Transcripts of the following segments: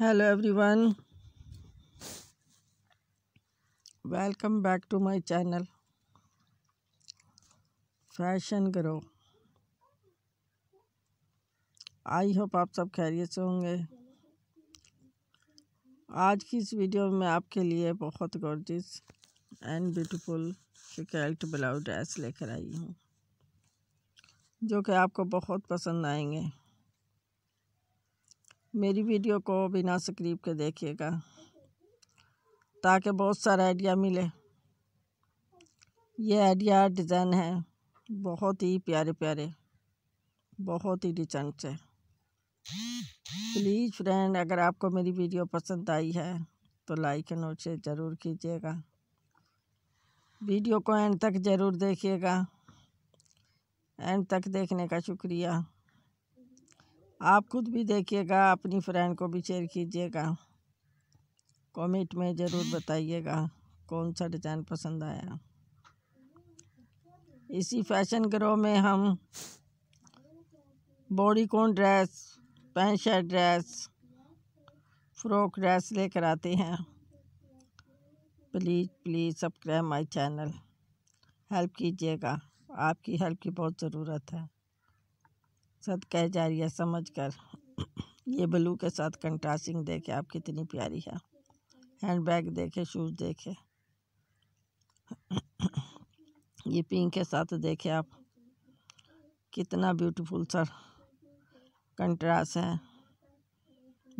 hello everyone welcome back to my channel fashion grow I hope आप सब खैरियत से होंगे आज की इस वीडियो में आपके लिए बहुत गॉर्जियस एंड ब्यूटीफुल शिकायत ब्लाउज ड्रेस लेकर आई हूँ जो कि आपको बहुत पसंद आएंगे मेरी वीडियो को बिना सक्रीब के देखिएगा ताकि बहुत सारा आइडिया मिले ये आइडिया डिज़ाइन है बहुत ही प्यारे प्यारे बहुत ही डिचेंट है प्लीज़ फ्रेंड अगर आपको मेरी वीडियो पसंद आई है तो लाइक एंड और शेयर ज़रूर कीजिएगा वीडियो को एंड तक ज़रूर देखिएगा एंड तक देखने का शुक्रिया आप खुद भी देखिएगा अपनी फ्रेंड को भी शेयर कीजिएगा कमेंट में ज़रूर बताइएगा कौन सा डिज़ाइन पसंद आया इसी फैशन ग्रो में हम bodycon dress pant shirt dress frock dress लेकर आते हैं please please subscribe my channel help कीजिएगा आपकी हेल्प की बहुत ज़रूरत है कह जा रही है समझ कर ये ब्लू के साथ कंट्रास्टिंग देखे आप कितनी प्यारी है हैंड बैग देखे शूज़ देखे ये पिंक के साथ देखे आप कितना ब्यूटीफुल सर कंट्रास्ट है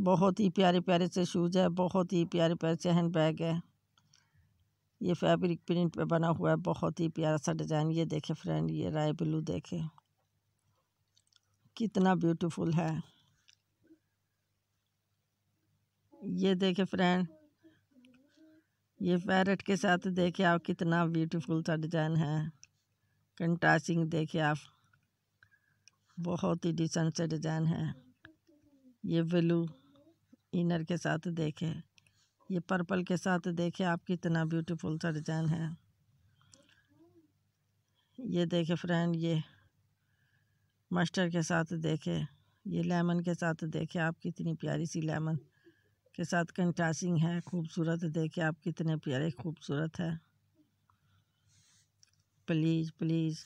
बहुत ही प्यारे प्यारे से शूज़ है बहुत ही प्यारे प्यारे से हैंड बैग है ये फैब्रिक प्रिंट पे बना हुआ है बहुत ही प्यारा सा डिज़ाइन ये देखे फ्रेंड ये राय ब्लू देखे कितना ब्यूटीफुल है ये देखे फ्रेंड ये पैरट के साथ देखे आप कितना ब्यूटीफुल सा डिज़ाइन है कंट्रास्टिंग देखे आप बहुत ही डिसेंट से डिज़ाइन है ये ब्लू इनर के साथ देखे ये पर्पल के साथ देखे आप कितना ब्यूटीफुल सा डिज़ाइन है ये देखे फ्रेंड ये मस्टर्ड के साथ देखे ये लेमन के साथ देखे आप कितनी प्यारी सी लेमन के साथ कंटासिंग है खूबसूरत देखे आप कितने प्यारे खूबसूरत है please please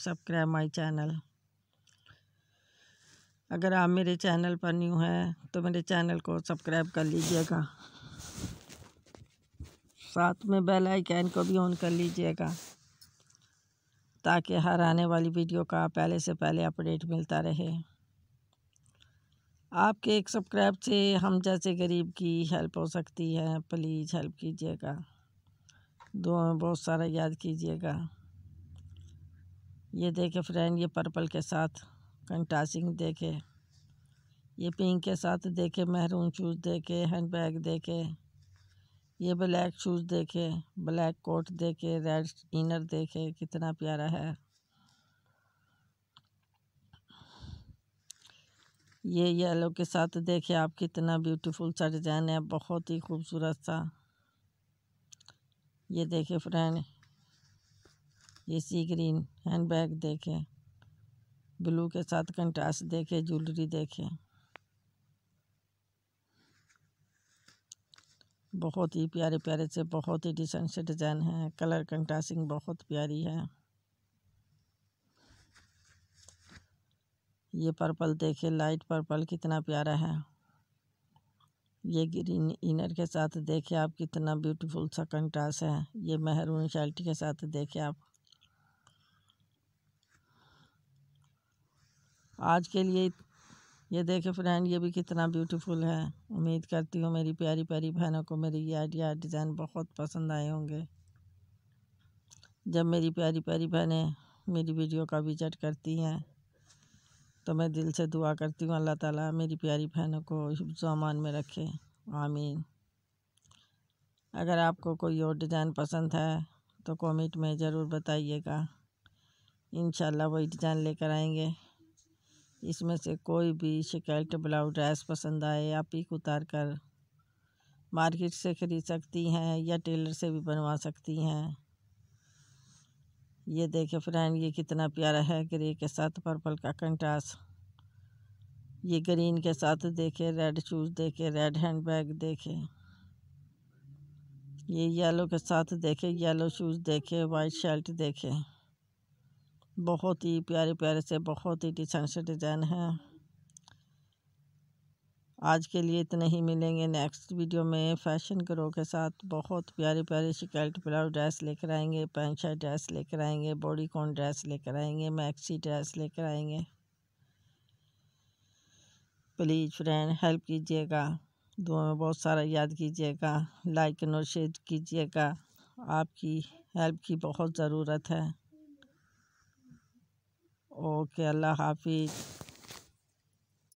subscribe my channel अगर आप मेरे चैनल पर न्यू हैं तो मेरे चैनल को सब्सक्राइब कर लीजिएगा साथ में बेल आइकन को भी ऑन कर लीजिएगा ताकि हर आने वाली वीडियो का पहले से पहले अपडेट मिलता रहे आपके एक सब्सक्राइब से हम जैसे गरीब की हेल्प हो सकती है प्लीज़ हेल्प कीजिएगा दो में बहुत सारा याद कीजिएगा ये देखे फ्रेंड ये पर्पल के साथ कंटासिंग देखे ये पिंक के साथ देखे महरून शूज़ देखे हैंड बैग देखे ये ब्लैक शूज देखे ब्लैक कोट देखे रेड इनर देखे कितना प्यारा है ये येलो के साथ देखे आप कितना ब्यूटीफुल सा डिज़ाइन है बहुत ही खूबसूरत सा ये देखे फ्रेंड ये सी ग्रीन हैंड बैग देखे ब्लू के साथ कंट्रास्ट देखे ज्वेलरी देखे बहुत ही प्यारे प्यारे से बहुत ही डिजाइन से डिज़ाइन है कलर कंट्रास्टिंग बहुत प्यारी है ये पर्पल देखे लाइट पर्पल कितना प्यारा है ये ग्रीन इनर के साथ देखे आप कितना ब्यूटीफुल सा कंट्रास्ट है ये मेहरून शर्टी के साथ देखे आप आज के लिए ये देखे फ्रेंड ये भी कितना ब्यूटीफुल है उम्मीद करती हूँ मेरी प्यारी प्यारी बहनों को मेरी ये आइडिया डिज़ाइन बहुत पसंद आए होंगे जब मेरी प्यारी प्यारी बहनें मेरी वीडियो का विजिट करती हैं तो मैं दिल से दुआ करती हूँ अल्लाह ताला मेरी प्यारी बहनों को हिफ्ज़ामान में रखे आमीन अगर आपको कोई और डिज़ाइन पसंद है तो कमेंट में ज़रूर बताइएगा इन वही डिज़ाइन लेकर आएंगे इसमें से कोई भी शिकायत ब्लाउज ड्रेस पसंद आए आप ही उतार कर मार्केट से ख़रीद सकती हैं या टेलर से भी बनवा सकती हैं ये देखें फ्रेंड ये कितना प्यारा है ग्रे के साथ पर्पल का कंट्रास ये ग्रीन के साथ देखें रेड शूज़ देखें रेड हैंड बैग देखें ये येलो के साथ देखें येलो शूज़ देखें वाइट शर्ट देखें बहुत ही प्यारे प्यारे से बहुत ही डिजाइन से डिजाइन है आज के लिए इतने ही मिलेंगे नेक्स्ट वीडियो में फैशन ग्रो के साथ बहुत प्यारे प्यारे शिकायत ब्लाउज ड्रेस लेकर आएंगे पैंट शर्ट ड्रेस लेकर आएंगे बॉडी कॉन ड्रेस लेकर आएंगे मैक्सी ड्रेस लेकर आएंगे प्लीज़ फ्रेंड हेल्प कीजिएगा दो में बहुत सारा याद कीजिएगा लाइक एंड शेयर कीजिएगा आपकी हेल्प की बहुत ज़रूरत है ओके अल्लाह हाफिज़